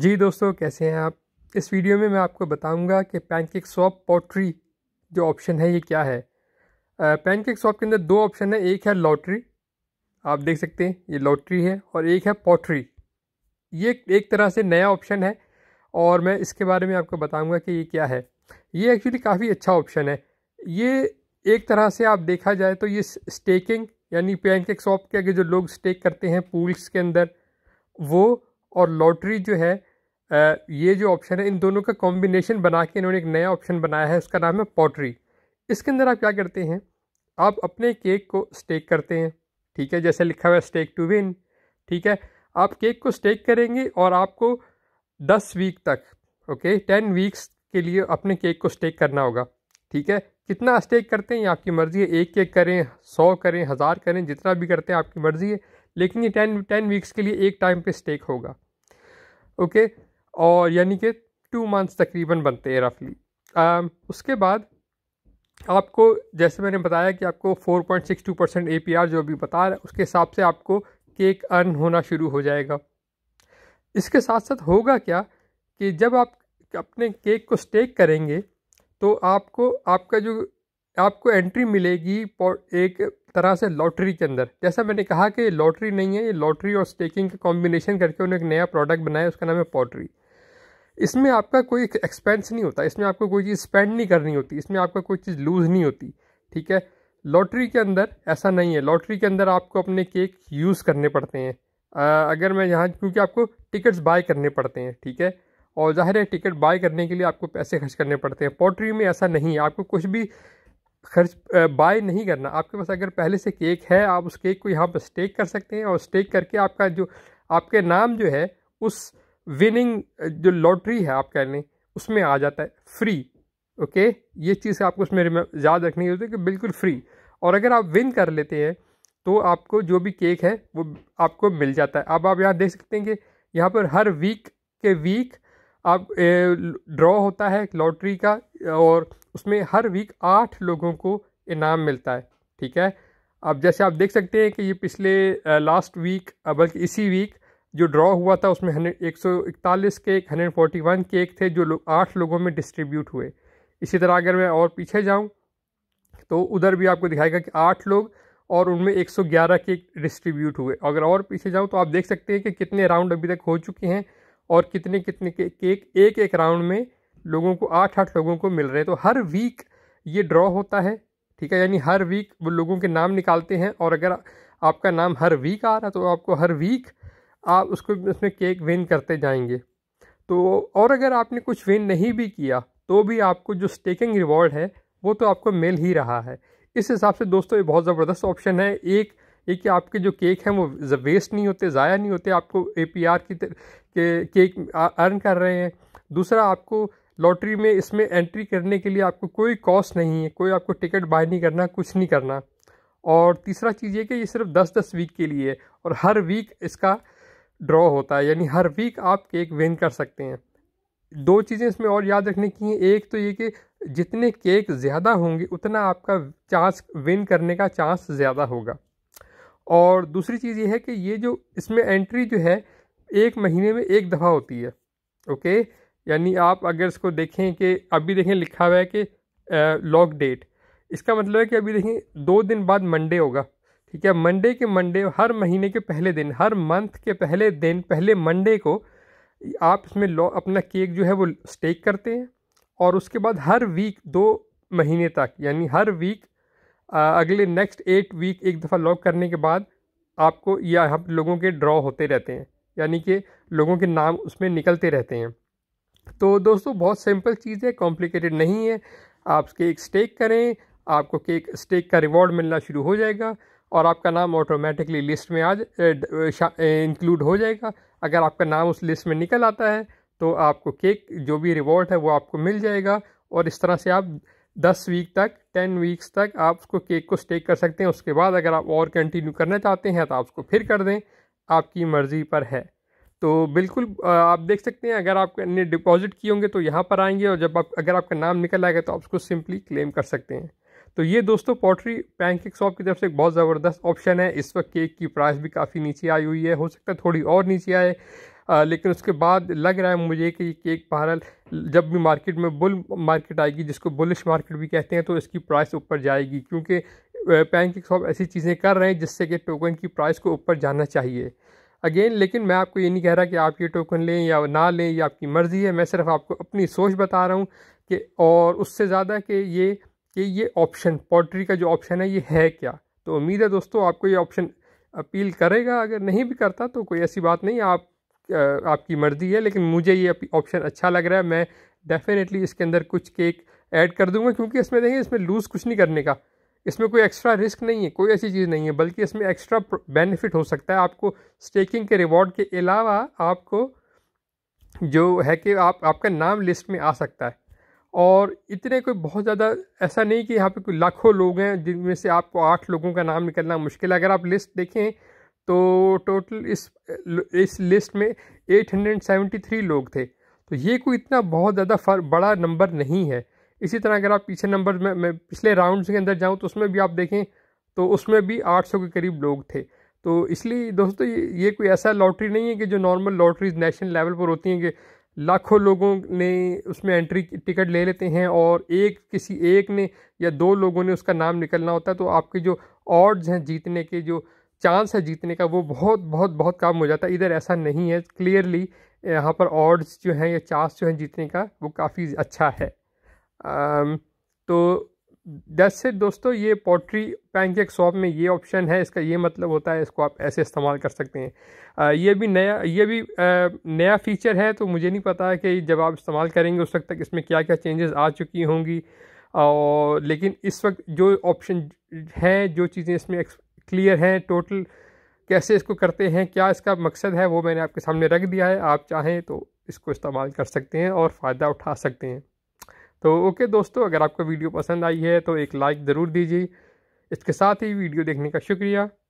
जी दोस्तों कैसे हैं आप इस वीडियो में मैं आपको बताऊंगा कि पैनकेक सॉप पॉटरी जो ऑप्शन है ये क्या है पैनकेक सॉप के अंदर दो ऑप्शन है एक है लॉटरी आप देख सकते हैं ये लॉटरी है और एक है पॉटरी ये एक तरह से नया ऑप्शन है और मैं इसके बारे में आपको बताऊंगा कि ये क्या है ये एक्चुअली काफ़ी अच्छा ऑप्शन है ये एक तरह से आप देखा जाए तो ये स्टेकिंग यानी पैनकेक सॉप के आगे जो लोग स्टेक करते हैं पूल्स के अंदर वो और लॉटरी जो है ये जो ऑप्शन है इन दोनों का कॉम्बिनेशन बना के इन्होंने एक नया ऑप्शन बनाया है उसका नाम है पॉटरी इसके अंदर आप क्या करते हैं आप अपने केक को स्टेक करते हैं ठीक है जैसे लिखा हुआ है स्टेक टू विन ठीक है आप केक को स्टेक करेंगे और आपको दस वीक तक ओके टेन वीक्स के लिए अपने केक को स्टेक करना होगा ठीक है कितना स्टेक करते हैं आपकी मर्ज़ी है एक केक करें सौ करें हज़ार करें जितना भी करते हैं आपकी मर्ज़ी है लेकिन ये टेन टेन वीक्स के लिए एक टाइम पे स्टेक होगा ओके और यानी कि टू मंथ्स तकरीबन बनते हैं रफली um, उसके बाद आपको जैसे मैंने बताया कि आपको 4.62 परसेंट ए जो अभी बता रहा है उसके हिसाब से आपको केक अर्न होना शुरू हो जाएगा इसके साथ साथ होगा क्या कि जब आप अपने केक को स्टेक करेंगे तो आपको आपका जो आपको एंट्री मिलेगी एक तरह से लॉटरी के अंदर जैसा मैंने कहा कि लॉटरी नहीं है ये लॉटरी और स्टेकिंग का कॉम्बिनेशन करके उन्होंने एक नया प्रोडक्ट बनाया उसका नाम है पॉटरी इसमें आपका कोई एक्सपेंस नहीं होता इसमें आपको कोई चीज़ स्पेंड नहीं करनी होती इसमें आपका कोई चीज़ लूज़ नहीं होती ठीक है लॉटरी के अंदर ऐसा नहीं है लॉटरी के अंदर आपको अपने केक यूज़ करने पड़ते हैं आ, अगर मैं यहाँ क्योंकि आपको टिकट्स बाय करने पड़ते हैं ठीक है और ज़ाहिर है टिकट बाय करने के लिए आपको पैसे खर्च करने पड़ते हैं पॉटरी में ऐसा नहीं है आपको कुछ भी खर्च बाय नहीं करना आपके पास अगर पहले से केक है आप उस केक को यहाँ पर स्टेक कर सकते हैं और स्टेक करके आपका जो आपके नाम जो है उस विनिंग जो लॉटरी है आप कह लें उसमें आ जाता है फ्री ओके ये चीज़ आपको उसमें याद रखनी होती है कि बिल्कुल फ्री और अगर आप विन कर लेते हैं तो आपको जो भी केक है वो आपको मिल जाता है अब आप यहाँ देख सकते हैं कि यहाँ पर हर वीक के वीक आप ड्रॉ होता है लॉटरी का और उसमें हर वीक आठ लोगों को इनाम मिलता है ठीक है अब जैसे आप देख सकते हैं कि ये पिछले लास्ट वीक बल्कि इसी वीक जो ड्रॉ हुआ था उसमें हंड्रेड एक सौ इकतालीस cake hundred forty one cake थे जो लोग आठ लोगों में डिस्ट्रीब्यूट हुए इसी तरह अगर मैं और पीछे जाऊं तो उधर भी आपको दिखाएगा कि आठ लोग और उनमें 111 केक डिस्ट्रीब्यूट हुए अगर और पीछे जाऊं तो आप देख सकते हैं कि कितने राउंड अभी तक हो चुके हैं और कितने कितने के केक एक एक राउंड में लोगों को आठ आठ लोगों को मिल रहे हैं तो हर वीक ये ड्रॉ होता है ठीक है यानी हर वीक वो लोगों के नाम निकालते हैं और अगर आपका नाम हर वीक आ रहा तो आपको हर वीक आप उसको उसमें केक विन करते जाएंगे तो और अगर आपने कुछ विन नहीं भी किया तो भी आपको जो स्टेकिंग रिवॉर्ड है वो तो आपको मिल ही रहा है इस हिसाब से दोस्तों ये बहुत ज़बरदस्त ऑप्शन है एक ये कि आपके जो केक हैं वो वेस्ट नहीं होते ज़ाया नहीं होते आपको ए पी आर की के, केक अर्न कर रहे हैं दूसरा आपको लॉटरी में इसमें एंट्री करने के लिए आपको कोई कॉस्ट नहीं है कोई आपको टिकट बाय नहीं करना कुछ नहीं करना और तीसरा चीज़ ये कि ये सिर्फ दस दस वीक के लिए है और हर वीक इसका ड्रॉ होता है यानी हर वीक आप केक विन कर सकते हैं दो चीज़ें इसमें और याद रखने की हैं एक तो ये कि जितने केक ज़्यादा होंगे उतना आपका चांस विन करने का चांस ज़्यादा होगा और दूसरी चीज़ ये है कि ये जो इसमें एंट्री जो है एक महीने में एक दफ़ा होती है ओके यानी आप अगर इसको देखें कि अभी देखें लिखा हुआ है कि लॉक डेट इसका मतलब है कि अभी देखें दो दिन बाद मंडे होगा ठीक है मंडे के मंडे हर महीने के पहले दिन हर मंथ के पहले दिन पहले मंडे को आप इसमें लॉ अपना केक जो है वो स्टेक करते हैं और उसके बाद हर वीक दो महीने तक यानी हर वीक अगले नेक्स्ट एट वीक एक दफ़ा लॉक करने के बाद आपको या हम लोगों के ड्रॉ होते रहते हैं यानी कि लोगों के नाम उसमें निकलते रहते हैं तो दोस्तों बहुत सिंपल चीज़ है कॉम्प्लिकेटेड नहीं है आप केक स्टेक करें आपको केक स्टेक का रिवॉर्ड मिलना शुरू हो जाएगा और आपका नाम ऑटोमेटिकली लिस्ट में आज इंक्लूड हो जाएगा अगर आपका नाम उस लिस्ट में निकल आता है तो आपको केक जो भी रिवॉर्ड है वो आपको मिल जाएगा और इस तरह से आप दस वीक तक टेन वीक्स तक आप उसको केक को स्टेक कर सकते हैं उसके बाद अगर आप और कंटिन्यू करना चाहते हैं तो आप उसको फिर कर दें आपकी मर्ज़ी पर है तो बिल्कुल आप देख सकते हैं अगर आपने डिपॉजिट किए होंगे तो यहाँ पर आएंगे और जब आप अगर आपका नाम निकल आएगा तो आप उसको सिंपली क्लेम कर सकते हैं तो ये दोस्तों पॉटरी पैनकेक शॉप की तरफ से एक बहुत ज़बरदस्त ऑप्शन है इस वक्त केक की प्राइस भी काफ़ी नीचे आई हुई है हो सकता है थोड़ी और नीचे आए लेकिन उसके बाद लग रहा है मुझे कि ये केक बहरहाल जब भी मार्केट में बुल मार्केट आएगी जिसको बुलिश मार्केट भी कहते हैं तो इसकी प्राइस ऊपर जाएगी क्योंकि पैनकेक शॉप ऐसी चीज़ें कर रहे हैं जिससे कि टोकन की प्राइस को ऊपर जाना चाहिए अगेन लेकिन मैं आपको ये नहीं कह रहा कि आप ये टोकन लें या ना लें यह आपकी मर्ज़ी है मैं सिर्फ आपको अपनी सोच बता रहा हूँ कि और उससे ज़्यादा कि ये कि ये ऑप्शन पोल्ट्री का जो ऑप्शन है ये है क्या तो उम्मीद है दोस्तों आपको ये ऑप्शन अपील करेगा अगर नहीं भी करता तो कोई ऐसी बात नहीं आप आपकी मर्ज़ी है लेकिन मुझे ये ऑप्शन अच्छा लग रहा है मैं डेफ़िनेटली इसके अंदर कुछ केक ऐड कर दूंगा क्योंकि इसमें देखिए इसमें लूज़ कुछ नहीं करने का इसमें कोई एक्स्ट्रा रिस्क नहीं है कोई ऐसी चीज़ नहीं है बल्कि इसमें एक्स्ट्रा बेनिफिट हो सकता है आपको स्टेकिंग के रिवॉर्ड के अलावा आपको जो है कि आप आपका नाम लिस्ट में आ सकता है और इतने कोई बहुत ज़्यादा ऐसा नहीं कि यहाँ पे कोई लाखों लोग हैं जिनमें से आपको आठ लोगों का नाम निकलना मुश्किल है अगर आप लिस्ट देखें तो टोटल इस इस लिस्ट में 873 लोग थे तो ये कोई इतना बहुत ज़्यादा बड़ा नंबर नहीं है इसी तरह अगर आप पीछे नंबर में मैं पिछले राउंड्स के अंदर जाऊँ तो उसमें भी आप देखें तो उसमें भी 800 के करीब लोग थे तो इसलिए दोस्तों ये, ये कोई ऐसा लॉटरी नहीं है कि जो नॉर्मल लॉटरीज नेशनल लेवल पर होती हैं कि लाखों लोगों ने उसमें एंट्री टिकट ले लेते हैं और एक किसी एक ने या दो लोगों ने उसका नाम निकलना होता है तो आपके जो ऑर्ड्स हैं जीतने के जो चांस है जीतने का वो बहुत बहुत बहुत काम हो जाता है इधर ऐसा नहीं है क्लियरली यहाँ पर ऑर्ड्स जो हैं या चांस जो हैं जीतने का वो काफ़ी अच्छा है आम, um, तो दस से दोस्तों ये पोट्री पैनकेक शॉप में ये ऑप्शन है इसका ये मतलब होता है इसको आप ऐसे इस्तेमाल कर सकते हैं आ, uh, ये भी नया ये भी आ, uh, नया फीचर है तो मुझे नहीं पता है कि जब आप इस्तेमाल करेंगे उस वक्त तक इसमें क्या क्या चेंजेस आ चुकी होंगी और लेकिन इस वक्त जो ऑप्शन हैं जो चीज़ें इसमें क्लियर हैं टोटल कैसे इसको करते हैं क्या इसका मकसद है वो मैंने आपके सामने रख दिया है आप चाहें तो इसको इस्तेमाल कर सकते हैं और फ़ायदा उठा सकते हैं तो ओके दोस्तों अगर आपको वीडियो पसंद आई है तो एक लाइक ज़रूर दीजिए इसके साथ ही वीडियो देखने का शुक्रिया